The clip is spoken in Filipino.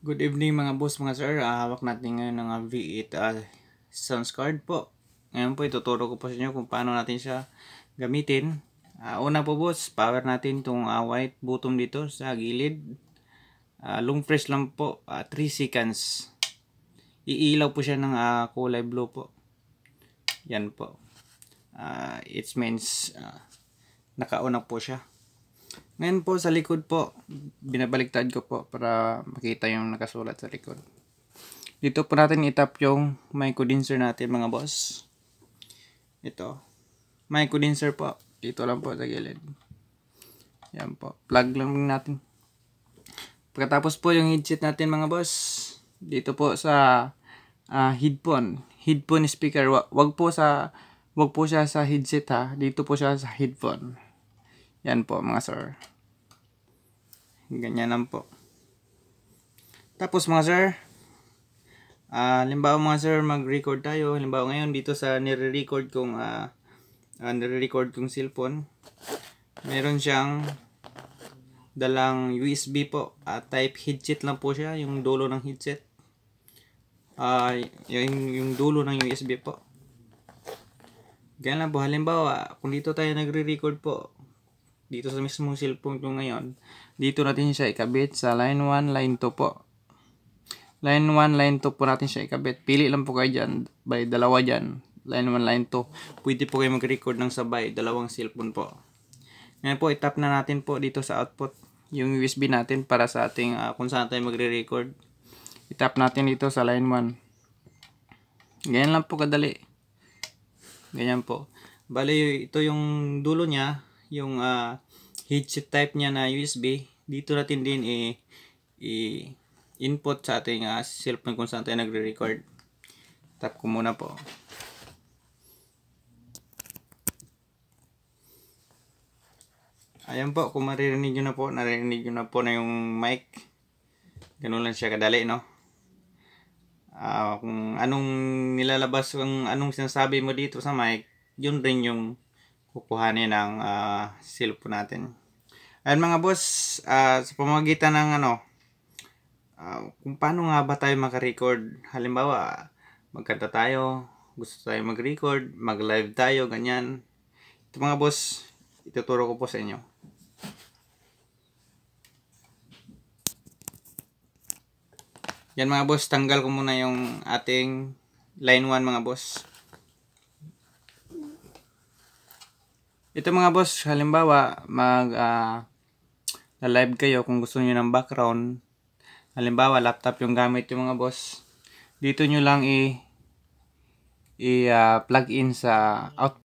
Good evening mga boss, mga sir. Ah, hawak natin ngayon ng V8 uh, sounds card po. Ngayon po ituturo ko po sa inyo kung paano natin siya gamitin. Uh, una po boss, power natin itong uh, ah, white button dito sa gilid. Uh, long press lang po, uh, 3 seconds. Iilaw po siya ng uh, kulay blue po. Yan po. Uh, it means uh, nakauna po siya. Ngayon po sa likod po, binabaliktad ko po para makita yung nakasulat sa likod. Dito po natin itap yung condenser natin mga boss. Ito. condenser po. Dito lang po sa gilid. Yan po. Plug lang natin. Pagkatapos po yung headset natin mga boss. Dito po sa uh, headphone. Headphone speaker. Wag po sa wag po siya sa headset ha. Dito po siya sa headphone. Yan po mga sir. Ganyan lang po. Tapos mga sir, uh, halimbawa mga sir mag-record tayo. Halimbawa ngayon dito sa nire-record kong uh, uh, nire-record kong cellphone. Meron siyang dalang USB po. Uh, type headset lang po siya, yung dulo ng headset. Uh, yung, yung dulo ng USB po. Ganyan lang po. Halimbawa, kung dito tayo nagre-record po, dito sa mismong cellphone ko ngayon, dito natin siya ikabit sa line 1, line 2 po. Line 1, line 2 po natin siya ikabit. Pili lang po kayo dyan, by dalawa dyan. Line 1, line 2. Pwede po kayo mag-record ng sabay, dalawang cellphone po. Ngayon po, itap na natin po dito sa output yung USB natin para sa ating uh, kung saan tayo magre-record. Itap natin dito sa line 1. Ganyan lang po kadali. Ganyan po. Bale, ito yung dulo niya yung uh, ah, headset type niya na USB, dito natin din i-input sa ating uh, cellphone kung saan tayo nagre-record. Tap ko muna po. Ayan po, kung maririnig nyo na po, naririnig nyo na po na yung mic. Ganun lang siya kadali, no? Uh, kung anong nilalabas, kung anong sinasabi mo dito sa mic, yun rin yung kukuhanin ng uh, cellphone natin. Ayan mga boss, uh, sa pamamagitan ng ano, uh, kung paano nga ba tayo makarecord. Halimbawa, magkanta tayo, gusto tayo mag-record, mag-live tayo, ganyan. Ito mga boss, ituturo ko po sa inyo. Yan mga boss, tanggal ko muna yung ating line 1 mga boss. Ito mga boss, halimbawa, mag uh, ah, live kayo kung gusto niyo ng background. Halimbawa, laptop yung gamit yung mga boss. Dito nyo lang i i-plug ah, uh, in sa output.